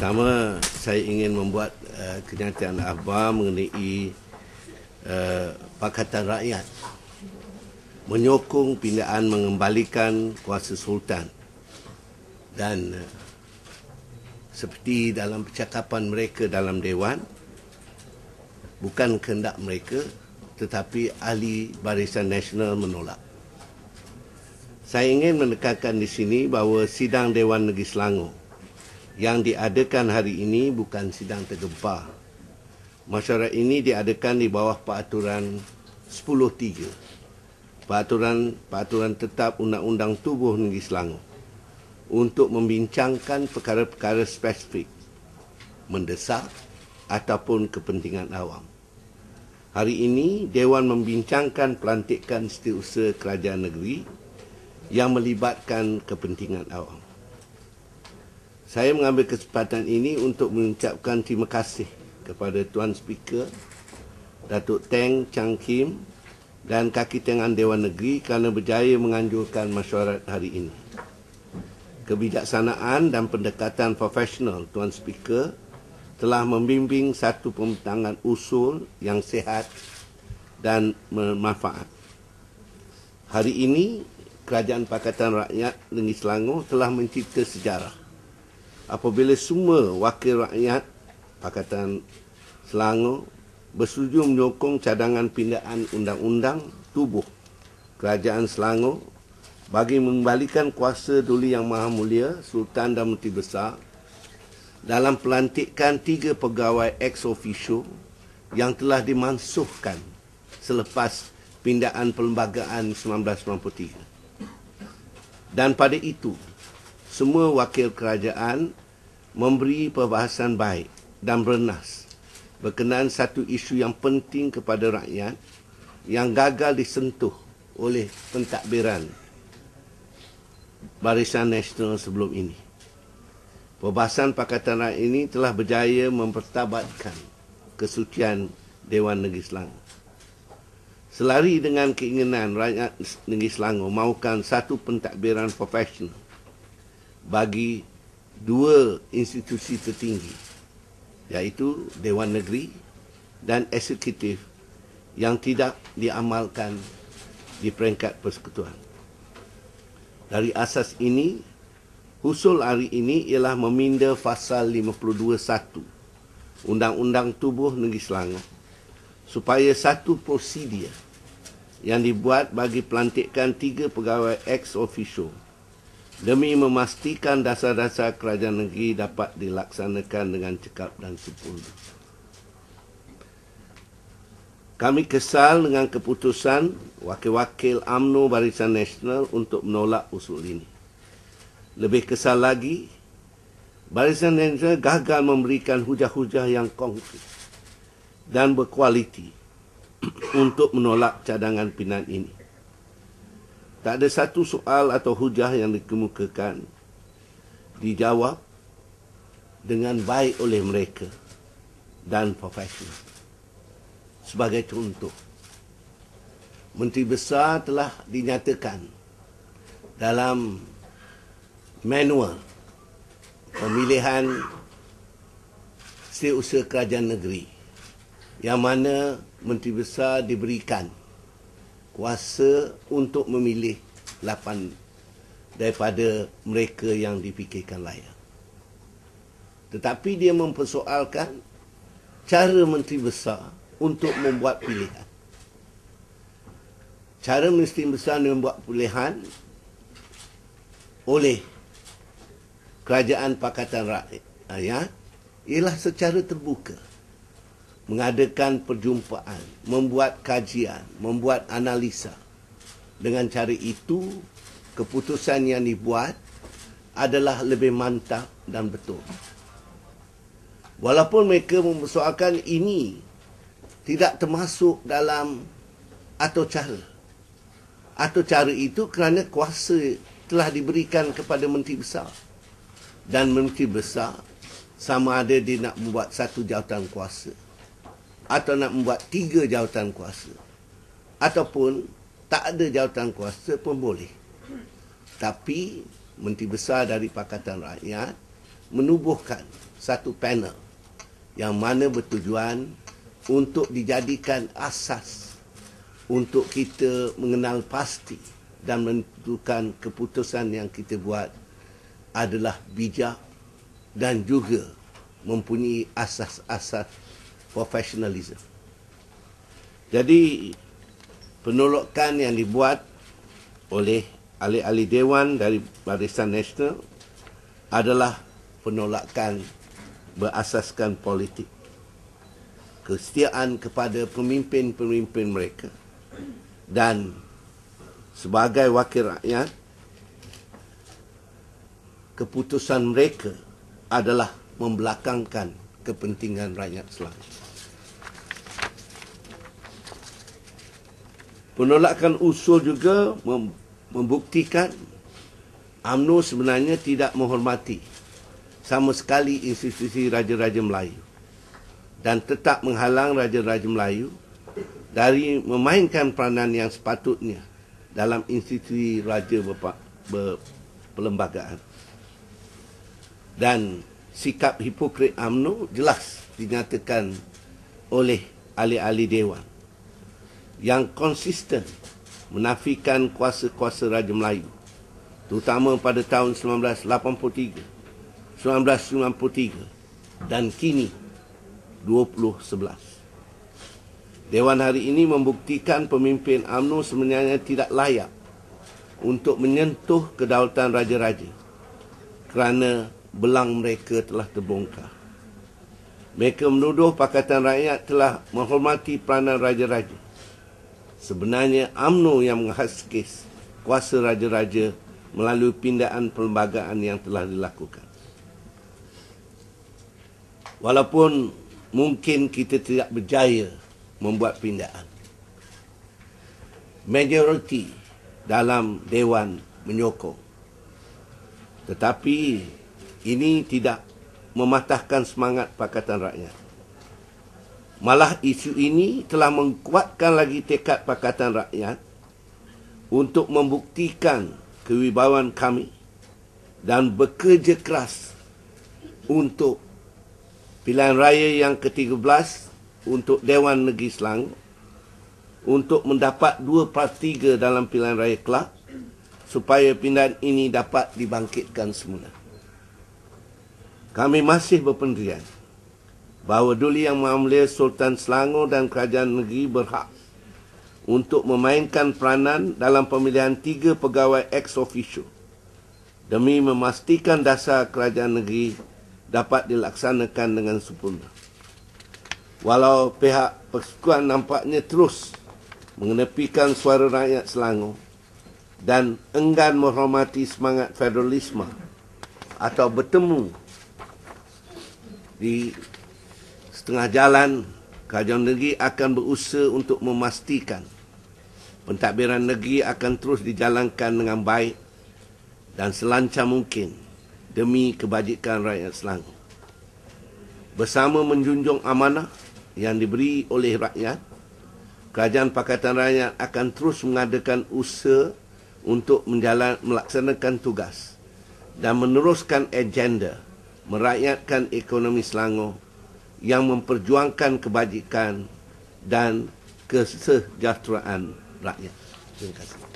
Pertama, saya ingin membuat uh, kenyataan Abah mengenai uh, Pakatan Rakyat menyokong pindaan mengembalikan kuasa Sultan dan uh, seperti dalam percakapan mereka dalam Dewan bukan kehendak mereka tetapi ahli barisan nasional menolak. Saya ingin menekankan di sini bahawa sidang Dewan Negeri Selangor yang diadakan hari ini bukan sidang tergempar. Masyarakat ini diadakan di bawah peraturan 10.3. Peraturan peraturan tetap Undang-Undang Tubuh Negeri Selangor untuk membincangkan perkara-perkara spesifik mendesak ataupun kepentingan awam. Hari ini Dewan membincangkan pelantikan setiausaha kerajaan negeri yang melibatkan kepentingan awam. Saya mengambil kesempatan ini untuk mengucapkan terima kasih kepada Tuan Speaker, Datuk Teng Chang Kim dan Kaki Tengan Dewan Negeri kerana berjaya menganjurkan mesyuarat hari ini. Kebijaksanaan dan pendekatan profesional Tuan Speaker telah membimbing satu pembentangan usul yang sehat dan bermanfaat. Hari ini, Kerajaan Pakatan Rakyat Negeri Selangor telah mencipta sejarah apabila semua wakil rakyat Pakatan Selangor bersetuju menyokong cadangan pindaan undang-undang tubuh Kerajaan Selangor bagi membalikan kuasa Duli Yang Maha Mulia Sultan dan Menteri Besar dalam pelantikan tiga pegawai ex officio yang telah dimansuhkan selepas pindaan perlembagaan 1993. Dan pada itu, semua wakil kerajaan memberi perbahasan baik dan bernas berkenaan satu isu yang penting kepada rakyat yang gagal disentuh oleh pentadbiran Barisan Nasional sebelum ini. Perbahasan Pakatan Rakyat ini telah berjaya mempertabatkan kesucian Dewan Negeri Selangor. Selari dengan keinginan rakyat Negeri Selangor mahukan satu pentadbiran profesional bagi dua institusi tertinggi iaitu Dewan Negeri dan Eksekutif yang tidak diamalkan di peringkat persekutuan. Dari asas ini, usul hari ini ialah meminda fasa 52.1 Undang-Undang Tubuh Negeri Selangor supaya satu prosedur yang dibuat bagi pelantikan tiga pegawai ex officio demi memastikan dasar-dasar kerajaan negeri dapat dilaksanakan dengan cekap dan sempurna. Kami kesal dengan keputusan wakil-wakil UMNO Barisan Nasional untuk menolak usul ini. Lebih kesal lagi, Barisan Nasional gagal memberikan hujah-hujah yang konkret dan berkualiti untuk menolak cadangan pinan ini. Tak ada satu soal atau hujah yang dikemukakan dijawab dengan baik oleh mereka dan profesional. Sebagai contoh, Menteri Besar telah dinyatakan dalam manual pemilihan setiausaha kerajaan negeri yang mana Menteri Besar diberikan kuasa untuk memilih lapan daripada mereka yang dipikirkan layak. Tetapi dia mempersoalkan cara Menteri Besar untuk membuat pilihan. Cara Menteri Besar membuat pilihan oleh Kerajaan Pakatan Rakyat ya, ialah secara terbuka mengadakan perjumpaan, membuat kajian, membuat analisa. Dengan cara itu, keputusan yang dibuat adalah lebih mantap dan betul. Walaupun mereka mempersoalkan ini tidak termasuk dalam atau cara. Atau cara itu kerana kuasa telah diberikan kepada Menteri Besar. Dan Menteri Besar sama ada dia nak membuat satu jawatan kuasa atau nak membuat tiga jawatan kuasa ataupun tak ada jawatan kuasa pun boleh tapi menteri besar dari pakatan rakyat menubuhkan satu panel yang mana bertujuan untuk dijadikan asas untuk kita mengenal pasti dan menentukan keputusan yang kita buat adalah bijak dan juga mempunyai asas-asas Profesionalisme. Jadi penolakan yang dibuat oleh ahli-ahli dewan dari Barisan Nasional adalah penolakan berasaskan politik. Kesetiaan kepada pemimpin-pemimpin mereka dan sebagai wakil rakyat keputusan mereka adalah membelakangkan kepentingan rakyat selalu Penolakan usul juga membuktikan AMNO sebenarnya tidak menghormati sama sekali institusi Raja-Raja Melayu dan tetap menghalang Raja-Raja Melayu dari memainkan peranan yang sepatutnya dalam institusi Raja Berpa- Berpelembagaan. Dan sikap hipokrit AMNU jelas dinyatakan oleh ahli-ahli Dewan yang konsisten menafikan kuasa-kuasa Raja Melayu terutama pada tahun 1983, 1993 dan kini 2011. Dewan hari ini membuktikan pemimpin AMNU sebenarnya tidak layak untuk menyentuh kedaulatan raja-raja kerana belang mereka telah terbongkar. Mereka menuduh Pakatan Rakyat telah menghormati peranan raja-raja. Sebenarnya AMNO yang menghaskis kuasa raja-raja melalui pindaan perlembagaan yang telah dilakukan. Walaupun mungkin kita tidak berjaya membuat pindaan. Majoriti dalam Dewan menyokong. Tetapi ini tidak mematahkan semangat Pakatan Rakyat. Malah isu ini telah mengkuatkan lagi tekad Pakatan Rakyat untuk membuktikan kewibawaan kami dan bekerja keras untuk pilihan raya yang ke-13 untuk Dewan Negeri Selangor untuk mendapat dua 2 tiga dalam pilihan raya kelak supaya pindahan ini dapat dibangkitkan semula kami masih berpendirian bahawa Duli Yang Mulia Sultan Selangor dan Kerajaan Negeri berhak untuk memainkan peranan dalam pemilihan tiga pegawai ex officio demi memastikan dasar kerajaan negeri dapat dilaksanakan dengan sempurna. Walau pihak persekutuan nampaknya terus mengenepikan suara rakyat Selangor dan enggan menghormati semangat federalisme atau bertemu di setengah jalan kerajaan negeri akan berusaha untuk memastikan pentadbiran negeri akan terus dijalankan dengan baik dan selancar mungkin demi kebajikan rakyat Selangor. Bersama menjunjung amanah yang diberi oleh rakyat, Kerajaan Pakatan Rakyat akan terus mengadakan usaha untuk menjalan, melaksanakan tugas dan meneruskan agenda merakyatkan ekonomi Selangor yang memperjuangkan kebajikan dan kesejahteraan rakyat. Terima kasih.